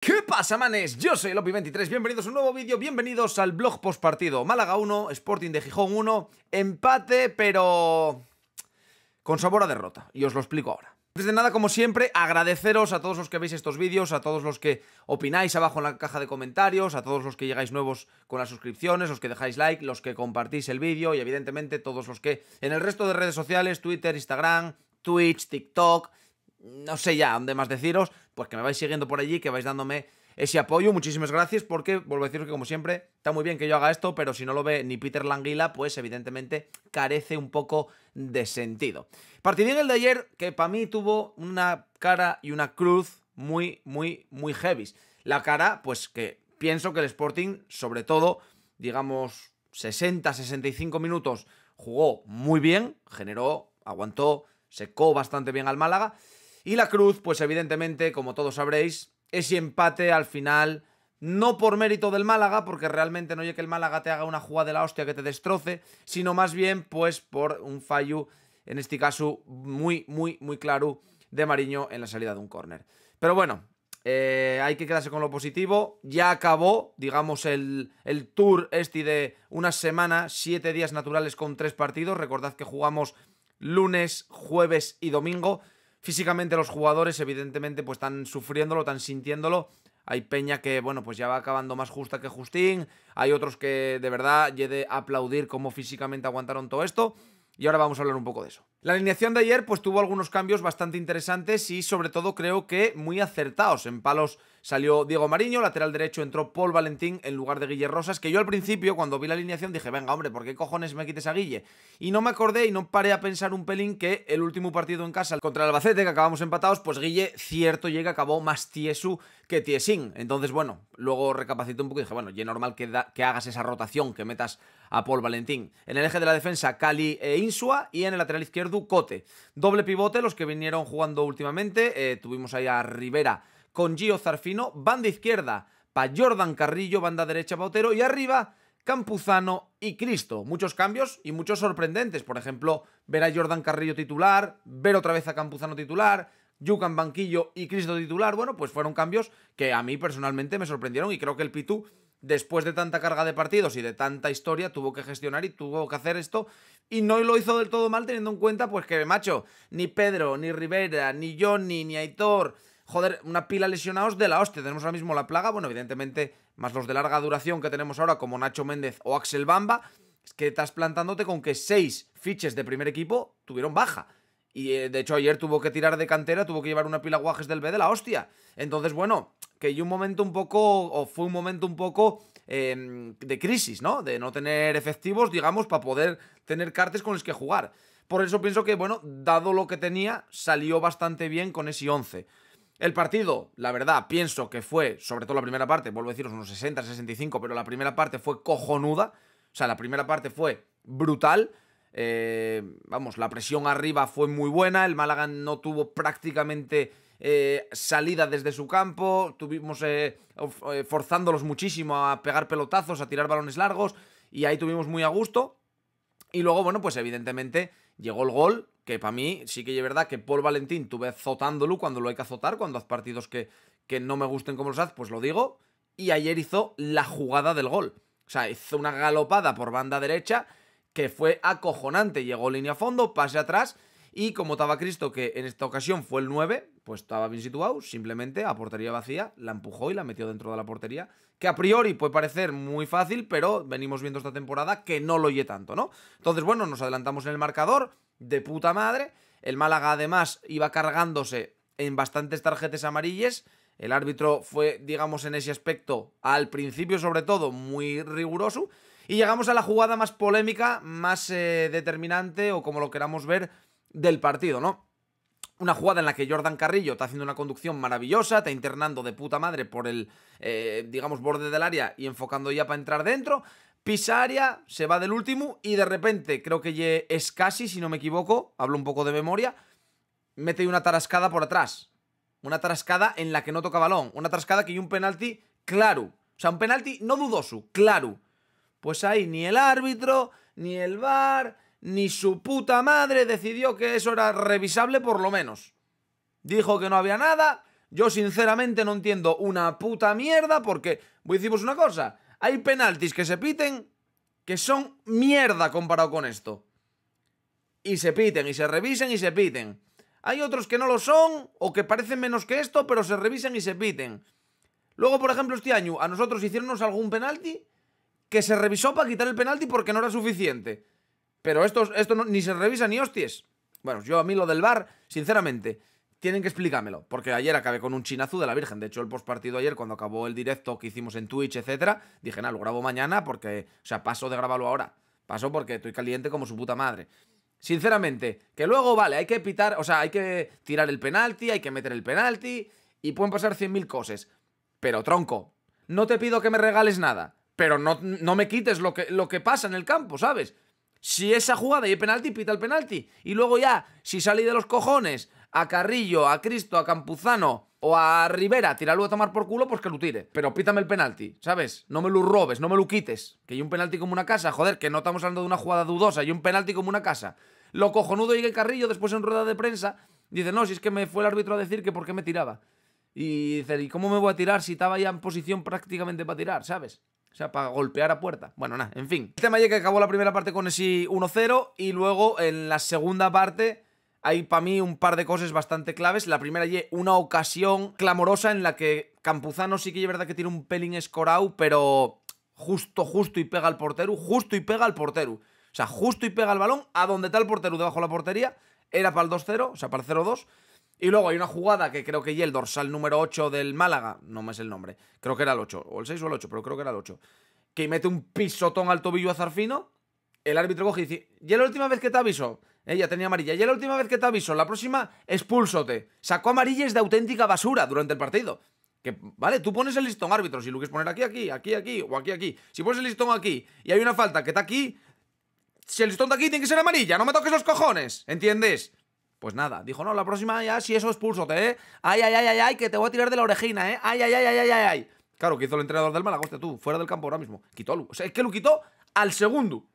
¿Qué pasa, manes? Yo soy Lopi23, bienvenidos a un nuevo vídeo, bienvenidos al blog postpartido. Málaga 1, Sporting de Gijón 1, empate, pero con sabor a derrota, y os lo explico ahora. Antes de nada, como siempre, agradeceros a todos los que veis estos vídeos, a todos los que opináis abajo en la caja de comentarios, a todos los que llegáis nuevos con las suscripciones, los que dejáis like, los que compartís el vídeo y evidentemente todos los que en el resto de redes sociales, Twitter, Instagram, Twitch, TikTok, no sé ya dónde más deciros, pues que me vais siguiendo por allí, que vais dándome ese apoyo. Muchísimas gracias porque, vuelvo a deciros que como siempre, está muy bien que yo haga esto, pero si no lo ve ni Peter Languila, pues evidentemente carece un poco de sentido. Partidín el de ayer, que para mí tuvo una cara y una cruz muy, muy, muy heavy. La cara, pues que pienso que el Sporting, sobre todo, digamos, 60-65 minutos, jugó muy bien, generó, aguantó, secó bastante bien al Málaga. Y la cruz, pues evidentemente, como todos sabréis, ese empate al final, no por mérito del Málaga, porque realmente no oye que el Málaga te haga una jugada de la hostia que te destroce, sino más bien, pues, por un fallo, en este caso, muy, muy, muy claro de Mariño en la salida de un córner. Pero bueno, eh, hay que quedarse con lo positivo. Ya acabó, digamos, el, el tour este de una semana, siete días naturales con tres partidos. Recordad que jugamos lunes, jueves y domingo físicamente los jugadores, evidentemente, pues están sufriéndolo, están sintiéndolo. Hay peña que, bueno, pues ya va acabando más justa que Justín. Hay otros que de verdad he de aplaudir cómo físicamente aguantaron todo esto. Y ahora vamos a hablar un poco de eso. La alineación de ayer pues tuvo algunos cambios bastante interesantes y sobre todo creo que muy acertados en palos Salió Diego Mariño, lateral derecho entró Paul Valentín en lugar de Guille Rosas, que yo al principio cuando vi la alineación dije, venga hombre, ¿por qué cojones me quites a Guille? Y no me acordé y no paré a pensar un pelín que el último partido en casa contra Albacete, que acabamos empatados, pues Guille, cierto llega, acabó más tiesu que tiesín. Entonces, bueno, luego recapacito un poco y dije, bueno, ya normal que, hagas esa rotación, que metas a Paul Valentín. En el eje de la defensa, Cali e Insua y en el lateral izquierdo, Cote. Doble pivote, los que vinieron jugando últimamente. Eh, tuvimos ahí a Rivera con Gio Zarfino, banda izquierda para Jordan Carrillo, banda derecha para Otero y arriba Campuzano y Cristo. Muchos cambios y muchos sorprendentes. Por ejemplo, ver a Jordan Carrillo titular, ver otra vez a Campuzano titular, Yucan banquillo y Cristo titular. Bueno, pues fueron cambios que a mí personalmente me sorprendieron y creo que el Pitu, después de tanta carga de partidos y de tanta historia, tuvo que gestionar y tuvo que hacer esto. Y no lo hizo del todo mal teniendo en cuenta pues que, macho, ni Pedro, ni Rivera, ni Johnny, ni Aitor joder, una pila lesionados de la hostia. Tenemos ahora mismo la plaga, bueno, evidentemente, más los de larga duración que tenemos ahora, como Nacho Méndez o Axel Bamba, es que estás plantándote con que seis fiches de primer equipo tuvieron baja. Y eh, de hecho ayer tuvo que tirar de cantera, tuvo que llevar una pila guajes del B de la hostia. Entonces, bueno, que hay un momento un poco, o fue un momento un poco em, de crisis, ¿no? De no tener efectivos, digamos, para poder tener cartes con los que jugar. Por eso pienso que, bueno, dado lo que tenía, salió bastante bien con ese 11. El partido, la verdad, pienso que fue, sobre todo la primera parte, vuelvo a deciros unos 60, 65, pero la primera parte fue cojonuda. O sea, la primera parte fue brutal. Eh, vamos, la presión arriba fue muy buena. El Málaga no tuvo prácticamente eh, salida desde su campo. Tuvimos eh, forzándolos muchísimo a pegar pelotazos, a tirar balones largos. Y ahí tuvimos muy a gusto. Y luego, bueno, pues evidentemente llegó el gol que para mí sí que es verdad que Paul Valentín tuve azotándolo cuando lo hay que azotar, cuando haz partidos que, que no me gusten como los haz, pues lo digo. Y ayer hizo la jugada del gol. O sea, hizo una galopada por banda derecha que fue acojonante. Llegó línea a fondo, pase atrás y como estaba Cristo, que en esta ocasión fue el 9, pues estaba bien situado, simplemente a portería vacía, la empujó y la metió dentro de la portería, que a priori puede parecer muy fácil, pero venimos viendo esta temporada que no lo oye tanto, ¿no? Entonces, bueno, nos adelantamos en el marcador, de puta madre, el Málaga además iba cargándose en bastantes tarjetas amarillas, el árbitro fue, digamos, en ese aspecto, al principio sobre todo, muy riguroso, y llegamos a la jugada más polémica, más eh, determinante, o como lo queramos ver, del partido, ¿no? Una jugada en la que Jordan Carrillo está haciendo una conducción maravillosa, está internando de puta madre por el, eh, digamos, borde del área y enfocando ya para entrar dentro. Pisa área, se va del último y de repente, creo que es casi, si no me equivoco, hablo un poco de memoria, mete una tarascada por atrás. Una tarascada en la que no toca balón. Una tarascada que hay un penalti claro. O sea, un penalti no dudoso, claro. Pues ahí ni el árbitro, ni el VAR, ni su puta madre decidió que eso era revisable por lo menos. Dijo que no había nada. Yo sinceramente no entiendo una puta mierda porque, voy una cosa, hay penaltis que se piten que son mierda comparado con esto. Y se piten, y se revisen, y se piten. Hay otros que no lo son, o que parecen menos que esto, pero se revisen y se piten. Luego, por ejemplo, este año, a nosotros hicieronnos algún penalti que se revisó para quitar el penalti porque no era suficiente. Pero esto, esto no, ni se revisa ni hostias. Bueno, yo a mí lo del bar, sinceramente, tienen que explicármelo. Porque ayer acabé con un chinazo de la Virgen. De hecho, el postpartido ayer, cuando acabó el directo que hicimos en Twitch, etcétera, dije, nada, lo grabo mañana porque, o sea, paso de grabarlo ahora. Paso porque estoy caliente como su puta madre. Sinceramente, que luego, vale, hay que pitar, o sea, hay que tirar el penalti, hay que meter el penalti y pueden pasar 100.000 cosas. Pero tronco, no te pido que me regales nada, pero no, no me quites lo que, lo que pasa en el campo, ¿sabes? Si esa jugada y el penalti, pita el penalti. Y luego ya, si salí de los cojones a Carrillo, a Cristo, a Campuzano o a Rivera, tirarlo a tomar por culo, pues que lo tire. Pero pítame el penalti, ¿sabes? No me lo robes, no me lo quites. Que hay un penalti como una casa, joder, que no estamos hablando de una jugada dudosa, hay un penalti como una casa. Lo cojonudo y el Carrillo después en rueda de prensa dice, no, si es que me fue el árbitro a decir que por qué me tiraba. Y dice, ¿y cómo me voy a tirar si estaba ya en posición prácticamente para tirar, ¿sabes? O sea, para golpear a puerta. Bueno, nada, en fin. El tema ya que acabó la primera parte con ese 1-0 y luego en la segunda parte hay para mí un par de cosas bastante claves. La primera y una ocasión clamorosa en la que Campuzano sí que es verdad que tiene un pelín escorado, pero justo, justo y pega al portero, justo y pega al portero. O sea, justo y pega el balón a donde está el portero debajo de la portería. Era para el 2-0, o sea, para el 0-2. Y luego hay una jugada que creo que y el dorsal número 8 del Málaga, no me es el nombre, creo que era el 8, o el 6 o el 8, pero creo que era el 8, que mete un pisotón al tobillo a Zarfino, el árbitro coge y dice, ya la última vez que te aviso, ella eh, tenía amarilla, ya la última vez que te aviso, la próxima, expulsote, Sacó amarillas de auténtica basura durante el partido. Que, vale, tú pones el listón árbitro, si lo quieres poner aquí, aquí, aquí, aquí, o aquí, aquí. Si pones el listón aquí y hay una falta que está aquí, si el listón está aquí tiene que ser amarilla, no me toques los cojones, ¿entiendes? Pues nada, dijo, no, la próxima ya, si eso expulsote, ¿eh? Ay, ay, ay, ay, ay, que te voy a tirar de la orejina, ¿eh? Ay, ay, ay, ay, ay, ay, ay. Claro, que hizo el entrenador del Malagoste, tú, fuera del campo ahora mismo. Quitó O sea, es que lo quitó al segundo.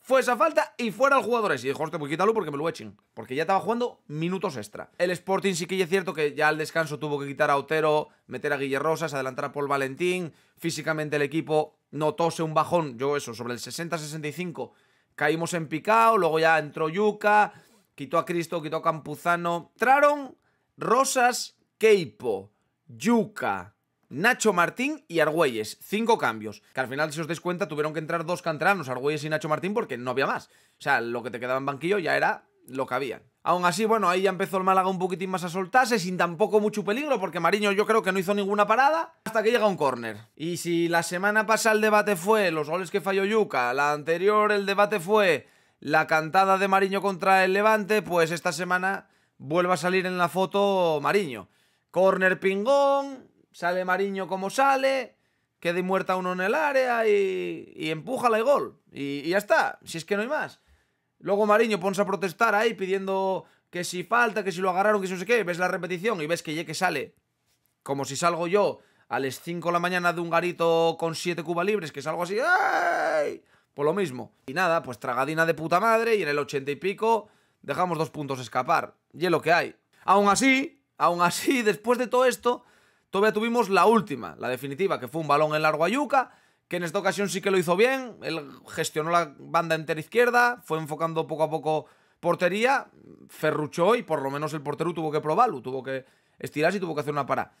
Fue esa falta y fuera el jugador Y dijo, hostia, pues quítalo porque me lo echen. Porque ya estaba jugando minutos extra. El Sporting sí que es cierto que ya al descanso tuvo que quitar a Otero, meter a Rosas, adelantar a Paul Valentín. Físicamente el equipo notóse un bajón. Yo eso, sobre el 60-65 caímos en picado, luego ya entró Yuca quitó a Cristo, quitó a Campuzano. Traron, Rosas, Keipo, Yuca, Nacho Martín y Argüelles. Cinco cambios. Que al final, si os dais cuenta, tuvieron que entrar dos canteranos, Argüelles y Nacho Martín, porque no había más. O sea, lo que te quedaba en banquillo ya era lo que había. Aún así, bueno, ahí ya empezó el Málaga un poquitín más a soltarse, sin tampoco mucho peligro, porque Mariño yo creo que no hizo ninguna parada, hasta que llega un córner. Y si la semana pasada el debate fue los goles que falló Yuca, la anterior el debate fue la cantada de Mariño contra el Levante, pues esta semana vuelve a salir en la foto Mariño. Corner pingón, sale Mariño como sale, queda muerta uno en el área y, y empújala y gol. Y, ya está, si es que no hay más. Luego Mariño pones a protestar ahí pidiendo que si falta, que si lo agarraron, que si no sé qué. Ves la repetición y ves que que sale como si salgo yo a las 5 de la mañana de un garito con 7 cubas libres, que salgo así. ¡Ay! Por pues lo mismo. Y nada, pues tragadina de puta madre y en el ochenta y pico dejamos dos puntos escapar. Y es lo que hay. Aún así, aún así, después de todo esto, todavía tuvimos la última, la definitiva, que fue un balón en largo a que en esta ocasión sí que lo hizo bien. Él gestionó la banda entera izquierda, fue enfocando poco a poco portería, ferruchó y por lo menos el portero tuvo que probarlo, tuvo que estirarse y tuvo que hacer una parada.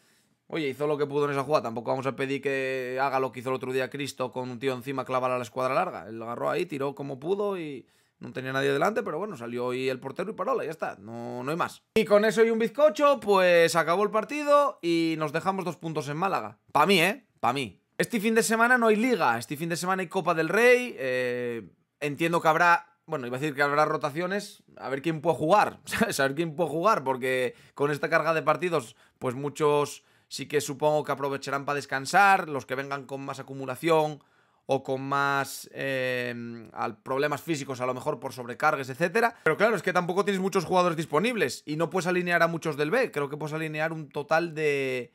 Oye, hizo lo que pudo en esa jugada. Tampoco vamos a pedir que haga lo que hizo el otro día Cristo con un tío encima clavar a la escuadra larga. Él lo agarró ahí, tiró como pudo y no tenía nadie delante, pero bueno, salió hoy el portero y parola, ya está. No, no hay más. Y con eso y un bizcocho, pues acabó el partido y nos dejamos dos puntos en Málaga. Para mí, ¿eh? Para mí. Este fin de semana no hay liga. Este fin de semana hay Copa del Rey. Eh, entiendo que habrá bueno, iba a decir que habrá rotaciones, a ver quién puede jugar, ¿sabes? quién puede jugar, porque con esta carga de partidos, pues muchos sí que supongo que aprovecharán para descansar, los que vengan con más acumulación o con más em, problemas físicos, a lo mejor por sobrecargas, etcétera. Pero claro, es que tampoco tienes muchos jugadores disponibles y no puedes alinear a muchos del B. Creo que puedes alinear un total de,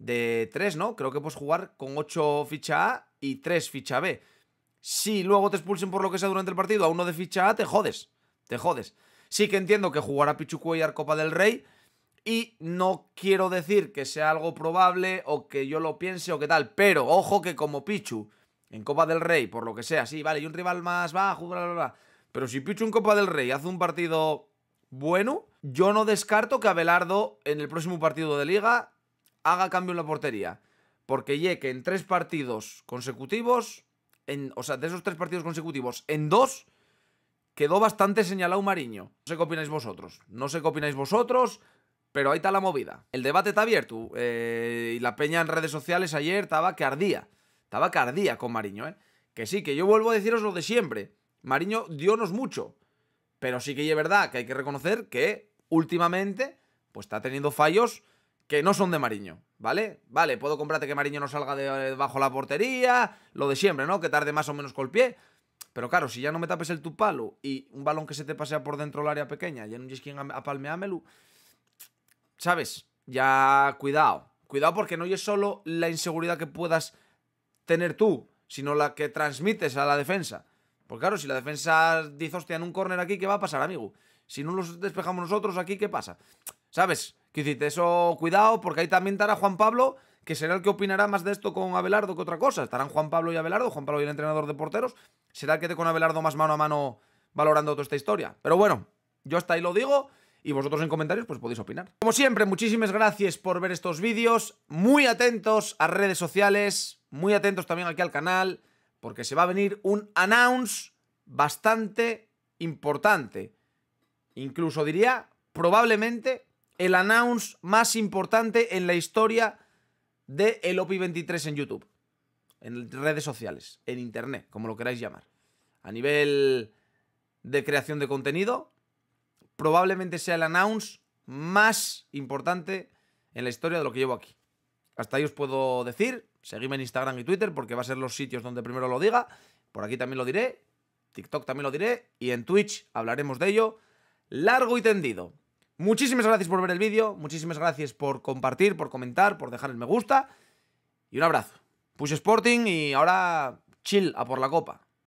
de ¿no? Creo que puedes jugar con 8 ficha A y tres ficha B. Si luego te expulsen por lo que sea durante el partido a uno de ficha A, te jodes. Te jodes. Sí que entiendo que jugar a a Copa del Rey y no quiero decir que sea algo probable o que yo lo piense o qué tal, pero ojo que como Pichu en Copa del Rey, por lo que sea, sí, vale, y un rival más bajo, bla, bla, bla. Pero si Pichu en Copa del Rey hace un partido bueno, yo no descarto que Abelardo en el próximo partido de liga haga cambio en la portería. Porque Yeke en tres partidos consecutivos, en, o sea, de esos tres partidos consecutivos, en dos quedó bastante señalado Mariño. No sé qué opináis vosotros. No sé qué opináis vosotros. Pero ahí está la movida. El debate está abierto. Eh, y la peña en redes sociales ayer estaba que ardía. Estaba que ardía con Mariño, ¿eh? Que sí, que yo vuelvo a deciros lo de siempre. Mariño diónos mucho. Pero sí que es verdad que hay que reconocer que últimamente pues está teniendo fallos que no son de Mariño, ¿vale? Vale, puedo comprarte que Mariño no salga de, eh, la portería, lo de siempre, ¿no? Que tarde más o menos con pie. Pero claro, si ya no me tapes el tu y un balón que se te pasea por dentro del área pequeña y en un a, a palmeámelu, ¿sabes? Ya, cuidado. Cuidado porque no es solo la inseguridad que puedas tener tú, sino la que transmites a la defensa. Porque claro, si la defensa dice, hostia, en un córner aquí, ¿qué va a pasar, amigo? Si no los despejamos nosotros aquí, ¿qué pasa? ¿Sabes? Que eso, cuidado, porque ahí también estará Juan Pablo, que será el que opinará más de esto con Abelardo que otra cosa. Estarán Juan Pablo y Abelardo, Juan Pablo y el entrenador de porteros. Será el que te con Abelardo más mano a mano valorando toda esta historia. Pero bueno, yo hasta ahí lo digo y vosotros en comentarios pues podéis opinar. Como siempre, muchísimas gracias por ver estos vídeos, muy atentos a redes sociales, muy atentos también aquí al canal, porque se va a venir un announce bastante importante. Incluso diría, probablemente, el announce más importante en la historia de el OPI 23 en YouTube. En redes sociales, en internet, como lo queráis llamar. A nivel de creación de contenido, probablemente sea el announce más importante en la historia de lo que llevo aquí. Hasta ahí os puedo decir. Seguidme en Instagram y Twitter porque va a ser los sitios donde primero lo diga. Por aquí también lo diré. TikTok también lo diré. Y en Twitch hablaremos de ello largo y tendido. Muchísimas gracias por ver el vídeo. Muchísimas gracias por compartir, por comentar, por dejar el me gusta. Y un abrazo. Push Sporting y ahora chill a por la copa.